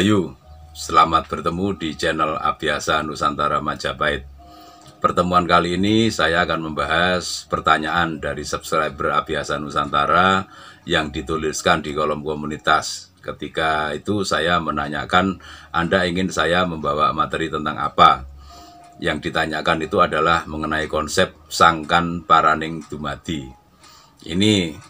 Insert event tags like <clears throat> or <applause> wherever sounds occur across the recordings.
Rahayu, selamat bertemu di channel Abiasa Nusantara Majapahit. Pertemuan kali ini saya akan membahas pertanyaan dari subscriber Abiasa Nusantara yang dituliskan di kolom komunitas. Ketika itu saya menanyakan Anda ingin saya membawa materi tentang apa? Yang ditanyakan itu adalah mengenai konsep sangkan paraning dumadi. Ini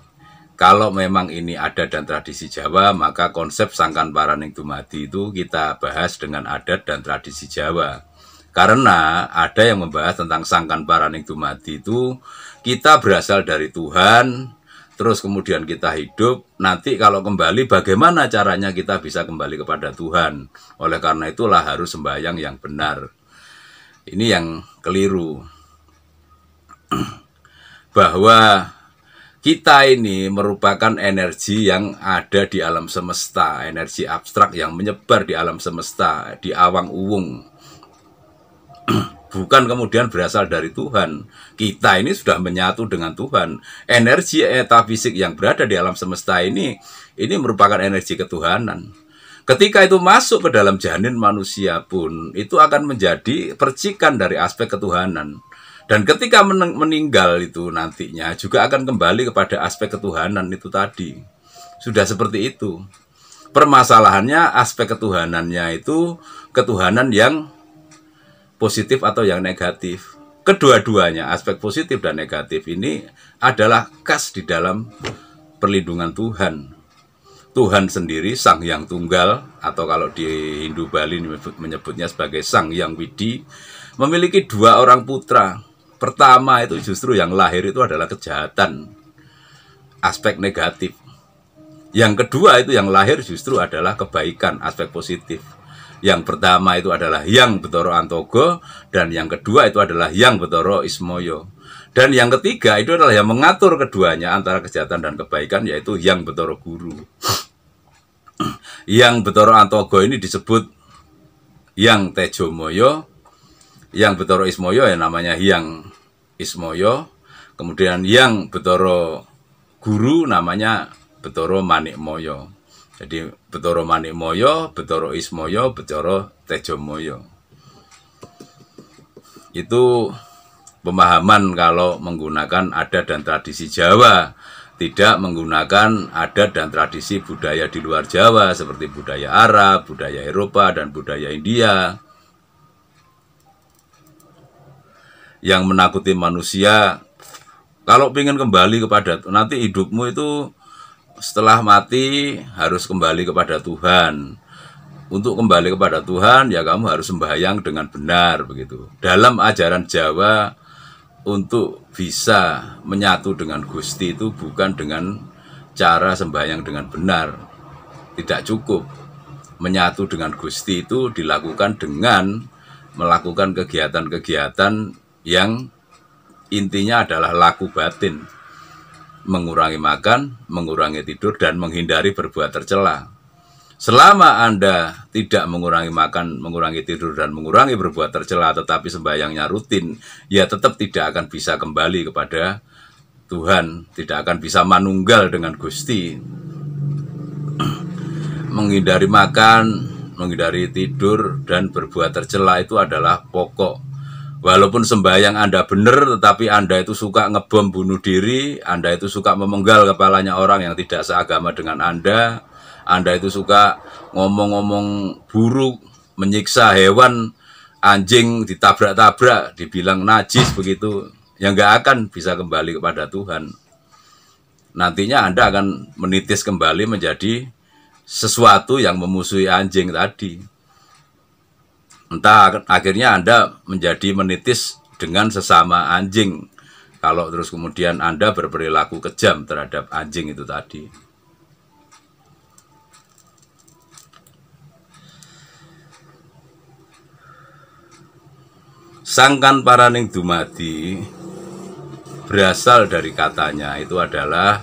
kalau memang ini ada dan tradisi Jawa, maka konsep sangkan paraning dumadi itu kita bahas dengan adat dan tradisi Jawa. Karena ada yang membahas tentang sangkan paraning dumadi itu kita berasal dari Tuhan, terus kemudian kita hidup, nanti kalau kembali bagaimana caranya kita bisa kembali kepada Tuhan. Oleh karena itulah harus sembahyang yang benar. Ini yang keliru. <clears throat> Bahwa kita ini merupakan energi yang ada di alam semesta, energi abstrak yang menyebar di alam semesta, di awang uwung. <clears throat> Bukan kemudian berasal dari Tuhan. Kita ini sudah menyatu dengan Tuhan. Energi etafisik yang berada di alam semesta ini, ini merupakan energi ketuhanan. Ketika itu masuk ke dalam janin manusia pun, itu akan menjadi percikan dari aspek ketuhanan. Dan ketika meninggal itu nantinya juga akan kembali kepada aspek ketuhanan itu tadi. Sudah seperti itu. Permasalahannya aspek ketuhanannya itu ketuhanan yang positif atau yang negatif. Kedua-duanya aspek positif dan negatif ini adalah khas di dalam perlindungan Tuhan. Tuhan sendiri Sang Yang Tunggal atau kalau di Hindu Bali menyebutnya sebagai Sang Yang Widi memiliki dua orang putra Pertama itu justru yang lahir itu adalah kejahatan aspek negatif. Yang kedua itu yang lahir justru adalah kebaikan aspek positif. Yang pertama itu adalah yang betoro antogo dan yang kedua itu adalah yang betoro ismoyo. Dan yang ketiga itu adalah yang mengatur keduanya antara kejahatan dan kebaikan yaitu yang betoro guru. yang betoro antogo ini disebut yang tejo moyo yang Betoro Ismoyo ya namanya Hyang Ismoyo kemudian yang Betoro Guru namanya Betoro Manik Moyo. jadi Betoro Manik Moyo, Betoro Ismoyo Betoro Tejo Moyo. itu pemahaman kalau menggunakan adat dan tradisi Jawa tidak menggunakan adat dan tradisi budaya di luar Jawa seperti budaya Arab, budaya Eropa, dan budaya India. yang menakuti manusia kalau ingin kembali kepada nanti hidupmu itu setelah mati harus kembali kepada Tuhan untuk kembali kepada Tuhan ya kamu harus sembahyang dengan benar begitu dalam ajaran Jawa untuk bisa menyatu dengan Gusti itu bukan dengan cara sembahyang dengan benar tidak cukup menyatu dengan Gusti itu dilakukan dengan melakukan kegiatan-kegiatan yang intinya adalah laku batin mengurangi makan, mengurangi tidur dan menghindari berbuat tercela. Selama Anda tidak mengurangi makan, mengurangi tidur dan mengurangi berbuat tercela tetapi sembahyangnya rutin, ya tetap tidak akan bisa kembali kepada Tuhan, tidak akan bisa manunggal dengan Gusti. <clears throat> menghindari makan, menghindari tidur dan berbuat tercela itu adalah pokok Walaupun sembahyang Anda benar, tetapi Anda itu suka ngebom bunuh diri, Anda itu suka memenggal kepalanya orang yang tidak seagama dengan Anda, Anda itu suka ngomong-ngomong buruk, menyiksa hewan, anjing ditabrak-tabrak, dibilang najis begitu, yang nggak akan bisa kembali kepada Tuhan. Nantinya Anda akan menitis kembali menjadi sesuatu yang memusuhi anjing tadi entah akhirnya Anda menjadi menitis dengan sesama anjing kalau terus kemudian Anda berperilaku kejam terhadap anjing itu tadi. Sangkan paraning dumadi berasal dari katanya itu adalah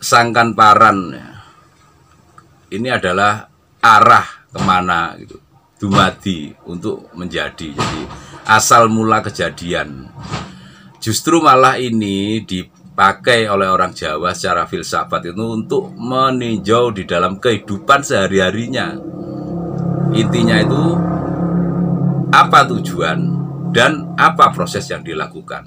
sangkan paran ini adalah arah kemana gitu dumadi untuk menjadi jadi asal mula kejadian justru malah ini dipakai oleh orang Jawa secara filsafat itu untuk meninjau di dalam kehidupan sehari-harinya intinya itu apa tujuan dan apa proses yang dilakukan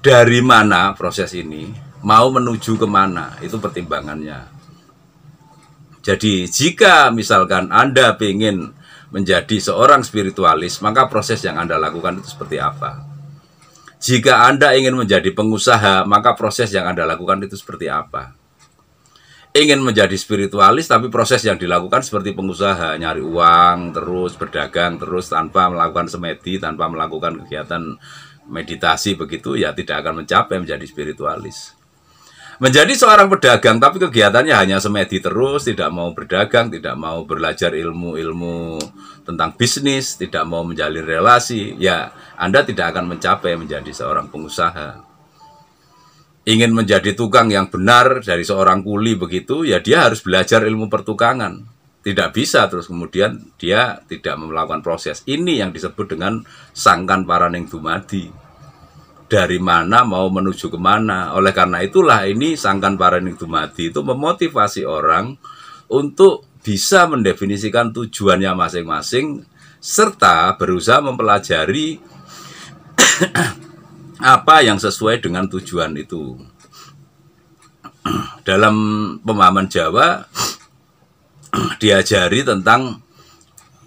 dari mana proses ini mau menuju kemana itu pertimbangannya jadi jika misalkan Anda ingin menjadi seorang spiritualis, maka proses yang Anda lakukan itu seperti apa? Jika Anda ingin menjadi pengusaha, maka proses yang Anda lakukan itu seperti apa? Ingin menjadi spiritualis tapi proses yang dilakukan seperti pengusaha, nyari uang, terus berdagang, terus tanpa melakukan semedi, tanpa melakukan kegiatan meditasi begitu ya tidak akan mencapai menjadi spiritualis. Menjadi seorang pedagang tapi kegiatannya hanya semedi terus, tidak mau berdagang, tidak mau belajar ilmu-ilmu tentang bisnis, tidak mau menjalin relasi, ya Anda tidak akan mencapai menjadi seorang pengusaha. Ingin menjadi tukang yang benar dari seorang kuli begitu, ya dia harus belajar ilmu pertukangan. Tidak bisa terus kemudian dia tidak melakukan proses. Ini yang disebut dengan sangkan paraning dumadi dari mana mau menuju kemana. Oleh karena itulah ini sangkan Dumadi itu memotivasi orang untuk bisa mendefinisikan tujuannya masing-masing serta berusaha mempelajari <clears throat> apa yang sesuai dengan tujuan itu. <clears throat> Dalam pemahaman Jawa <clears throat> diajari tentang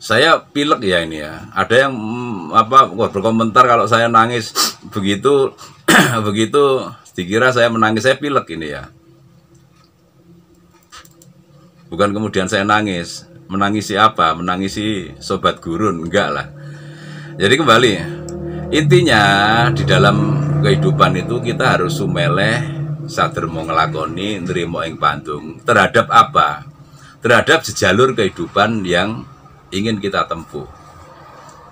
saya pilek ya ini ya. Ada yang mm, apa apa berkomentar kalau saya nangis <sniffs> begitu <clears throat> begitu dikira saya menangis saya pilek ini ya. Bukan kemudian saya nangis, menangisi apa? Menangisi sobat gurun enggak lah. Jadi kembali intinya di dalam kehidupan itu kita harus sumeleh sadar mau ngelakoni nerimo ing pantung terhadap apa terhadap sejalur kehidupan yang ingin kita tempuh.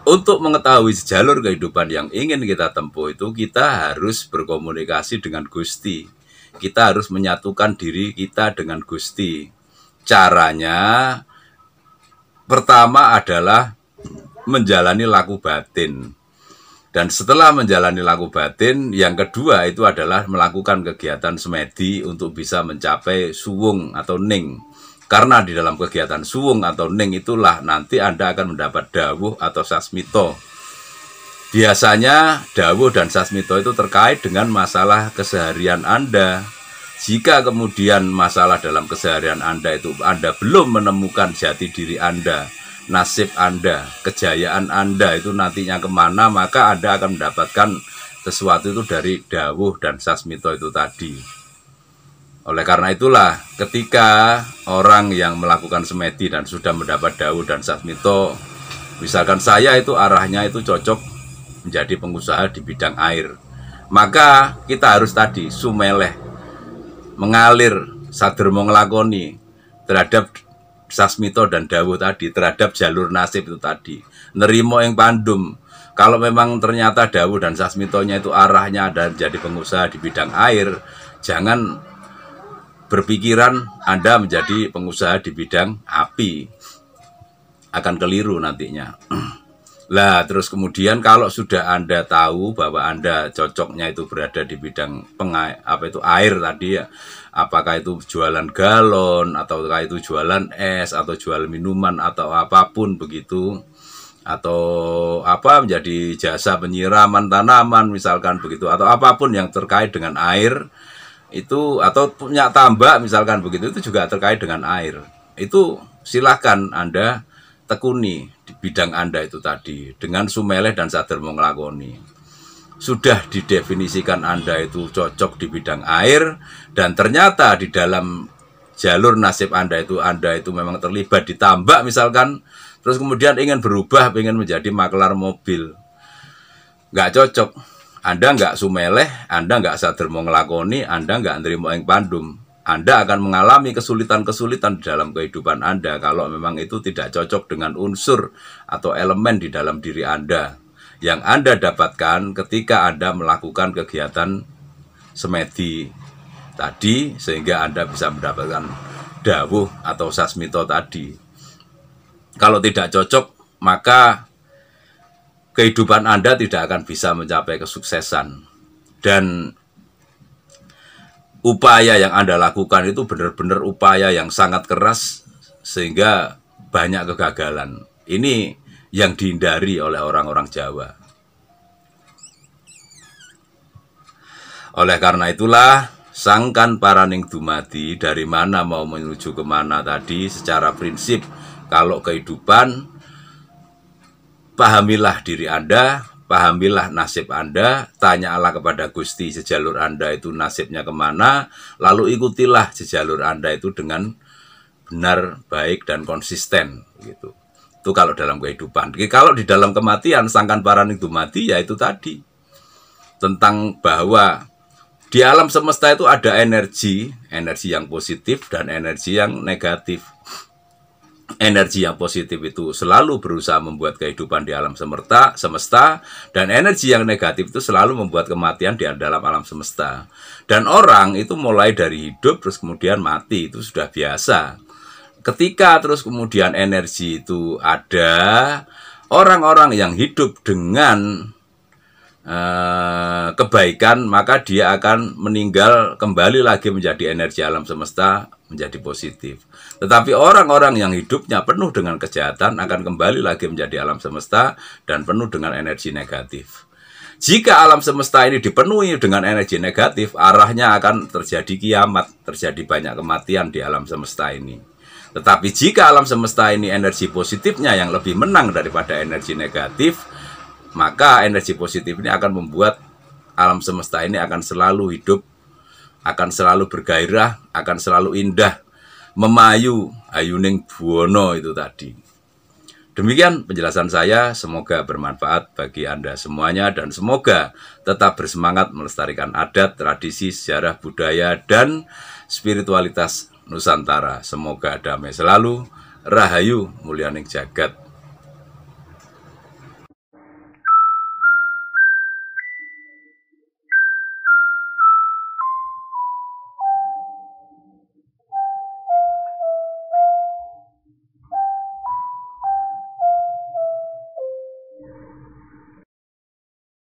Untuk mengetahui jalur kehidupan yang ingin kita tempuh itu kita harus berkomunikasi dengan Gusti. Kita harus menyatukan diri kita dengan Gusti. Caranya pertama adalah menjalani laku batin. Dan setelah menjalani laku batin, yang kedua itu adalah melakukan kegiatan semedi untuk bisa mencapai suwung atau ning. Karena di dalam kegiatan suwung atau neng itulah nanti Anda akan mendapat dawuh atau sasmito. Biasanya dawuh dan sasmito itu terkait dengan masalah keseharian Anda. Jika kemudian masalah dalam keseharian Anda itu Anda belum menemukan jati diri Anda, nasib Anda, kejayaan Anda itu nantinya kemana, maka Anda akan mendapatkan sesuatu itu dari dawuh dan sasmito itu tadi. Oleh karena itulah ketika orang yang melakukan semedi dan sudah mendapat Dawu dan sasmito misalkan saya itu arahnya itu cocok menjadi pengusaha di bidang air maka kita harus tadi sumeleh mengalir sadar mengelakoni terhadap sasmito dan dawu tadi terhadap jalur nasib itu tadi nerimo yang pandum kalau memang ternyata dawu dan sasmitonya itu arahnya dan jadi pengusaha di bidang air jangan berpikiran Anda menjadi pengusaha di bidang api akan keliru nantinya. <clears throat> Lah, terus kemudian kalau sudah Anda tahu bahwa Anda cocoknya itu berada di bidang pengai, apa itu air tadi ya. Apakah itu jualan galon atau ataukah itu jualan es atau jual minuman atau apapun begitu atau apa menjadi jasa penyiraman tanaman misalkan begitu atau apapun yang terkait dengan air itu atau punya tambak misalkan begitu itu juga terkait dengan air itu silahkan anda tekuni di bidang anda itu tadi dengan sumeleh dan sadar mengelakoni sudah didefinisikan anda itu cocok di bidang air dan ternyata di dalam jalur nasib anda itu anda itu memang terlibat di tambak misalkan terus kemudian ingin berubah ingin menjadi maklar mobil nggak cocok anda nggak sumeleh, Anda nggak sadar mau ngelakoni, Anda nggak nerima yang pandum. Anda akan mengalami kesulitan-kesulitan di dalam kehidupan Anda kalau memang itu tidak cocok dengan unsur atau elemen di dalam diri Anda yang Anda dapatkan ketika Anda melakukan kegiatan semedi tadi sehingga Anda bisa mendapatkan dawuh atau sasmito tadi. Kalau tidak cocok, maka kehidupan Anda tidak akan bisa mencapai kesuksesan. Dan upaya yang Anda lakukan itu benar-benar upaya yang sangat keras sehingga banyak kegagalan. Ini yang dihindari oleh orang-orang Jawa. Oleh karena itulah, sangkan paraning dumati dari mana mau menuju kemana tadi secara prinsip kalau kehidupan Pahamilah diri Anda, pahamilah nasib Anda, tanya Allah kepada Gusti sejalur Anda itu nasibnya kemana, lalu ikutilah sejalur Anda itu dengan benar, baik, dan konsisten. Gitu. Itu kalau dalam kehidupan. Jadi, kalau di dalam kematian, sangkan paran itu mati, ya itu tadi. Tentang bahwa di alam semesta itu ada energi, energi yang positif dan energi yang negatif energi yang positif itu selalu berusaha membuat kehidupan di alam semesta, semesta dan energi yang negatif itu selalu membuat kematian di dalam alam semesta. Dan orang itu mulai dari hidup terus kemudian mati itu sudah biasa. Ketika terus kemudian energi itu ada, orang-orang yang hidup dengan Eh, kebaikan maka dia akan meninggal kembali lagi menjadi energi alam semesta menjadi positif. Tetapi orang-orang yang hidupnya penuh dengan kejahatan akan kembali lagi menjadi alam semesta dan penuh dengan energi negatif. Jika alam semesta ini dipenuhi dengan energi negatif, arahnya akan terjadi kiamat, terjadi banyak kematian di alam semesta ini. Tetapi jika alam semesta ini energi positifnya yang lebih menang daripada energi negatif, maka energi positif ini akan membuat alam semesta ini akan selalu hidup, akan selalu bergairah, akan selalu indah, memayu, ayuning buono itu tadi. Demikian penjelasan saya, semoga bermanfaat bagi Anda semuanya dan semoga tetap bersemangat melestarikan adat, tradisi, sejarah, budaya, dan spiritualitas Nusantara. Semoga damai selalu, rahayu mulianing jagat.